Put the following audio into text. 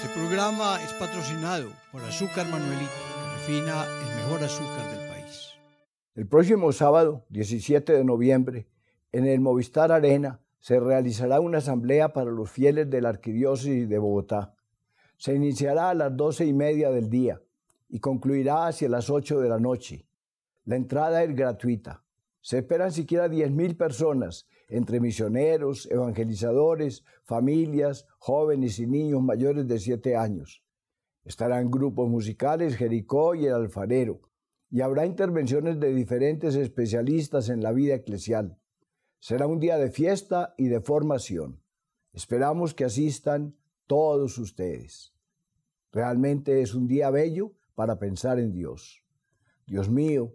Este programa es patrocinado por Azúcar Manuelito, que refina el mejor azúcar del país. El próximo sábado, 17 de noviembre, en el Movistar Arena se realizará una asamblea para los fieles de la Arquidiócesis de Bogotá. Se iniciará a las doce y media del día y concluirá hacia las 8 de la noche. La entrada es gratuita. Se esperan siquiera 10.000 personas, entre misioneros, evangelizadores, familias, jóvenes y niños mayores de 7 años. Estarán grupos musicales, Jericó y el alfarero, y habrá intervenciones de diferentes especialistas en la vida eclesial. Será un día de fiesta y de formación. Esperamos que asistan todos ustedes. Realmente es un día bello para pensar en Dios. Dios mío,